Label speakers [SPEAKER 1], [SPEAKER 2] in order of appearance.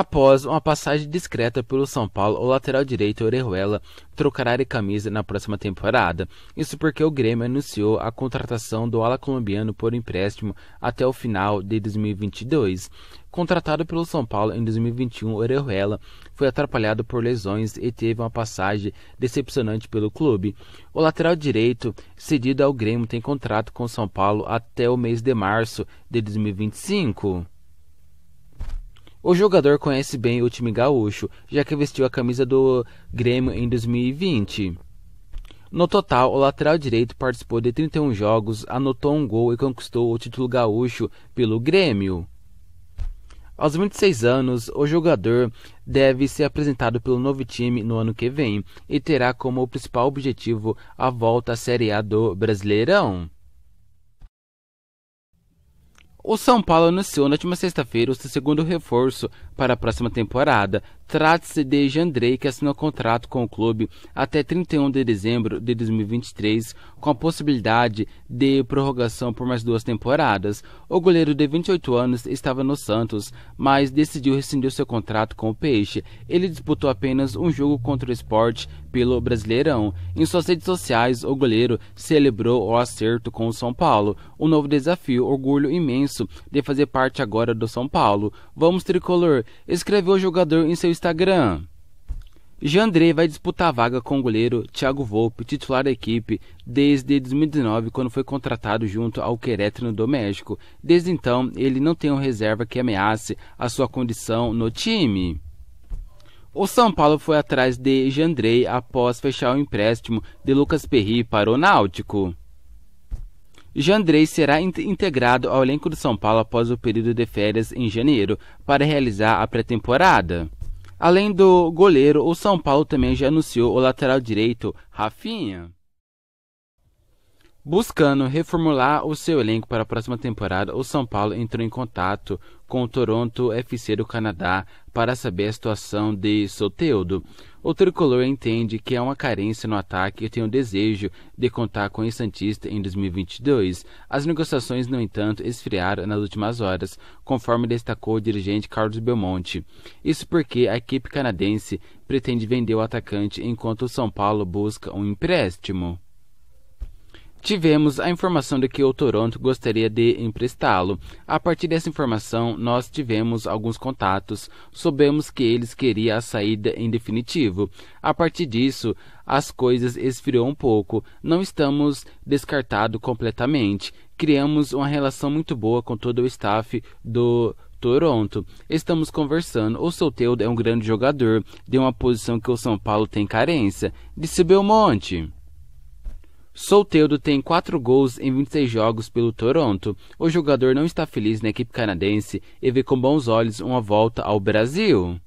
[SPEAKER 1] Após uma passagem discreta pelo São Paulo, o lateral direito Orejuela trocará de camisa na próxima temporada. Isso porque o Grêmio anunciou a contratação do ala colombiano por empréstimo até o final de 2022. Contratado pelo São Paulo em 2021, Orejuela foi atrapalhado por lesões e teve uma passagem decepcionante pelo clube. O lateral direito, cedido ao Grêmio, tem contrato com o São Paulo até o mês de março de 2025. O jogador conhece bem o time gaúcho, já que vestiu a camisa do Grêmio em 2020. No total, o lateral direito participou de 31 jogos, anotou um gol e conquistou o título gaúcho pelo Grêmio. Aos 26 anos, o jogador deve ser apresentado pelo novo time no ano que vem e terá como principal objetivo a volta à Série A do Brasileirão. O São Paulo anunciou na última sexta-feira o seu segundo reforço para a próxima temporada, Trata-se de Jandrei, que assinou contrato com o clube até 31 de dezembro de 2023, com a possibilidade de prorrogação por mais duas temporadas. O goleiro de 28 anos estava no Santos, mas decidiu rescindir seu contrato com o Peixe. Ele disputou apenas um jogo contra o esporte pelo Brasileirão. Em suas redes sociais, o goleiro celebrou o acerto com o São Paulo. Um novo desafio, orgulho imenso de fazer parte agora do São Paulo. Vamos tricolor, escreveu o jogador em seu Instagram. Jandrei vai disputar a vaga com o goleiro Thiago Volpe, titular da equipe desde 2019, quando foi contratado junto ao Querétaro do México. Desde então, ele não tem uma reserva que ameace a sua condição no time. O São Paulo foi atrás de Jandrei após fechar o empréstimo de Lucas Perry para o Náutico. Jandrei será integrado ao elenco do São Paulo após o período de férias em janeiro para realizar a pré-temporada. Além do goleiro, o São Paulo também já anunciou o lateral direito, Rafinha. Buscando reformular o seu elenco para a próxima temporada, o São Paulo entrou em contato com o Toronto FC do Canadá para saber a situação de Soteudo. O tricolor entende que há é uma carência no ataque e tem o desejo de contar com o Santista em 2022. As negociações, no entanto, esfriaram nas últimas horas, conforme destacou o dirigente Carlos Belmonte. Isso porque a equipe canadense pretende vender o atacante enquanto o São Paulo busca um empréstimo. Tivemos a informação de que o Toronto gostaria de emprestá-lo. A partir dessa informação, nós tivemos alguns contatos. Soubemos que eles queriam a saída em definitivo. A partir disso, as coisas esfriou um pouco. Não estamos descartados completamente. Criamos uma relação muito boa com todo o staff do Toronto. Estamos conversando. O Solteudo é um grande jogador, de uma posição que o São Paulo tem carência. Disse Belmonte. Solteudo tem 4 gols em 26 jogos pelo Toronto. O jogador não está feliz na equipe canadense e vê com bons olhos uma volta ao Brasil.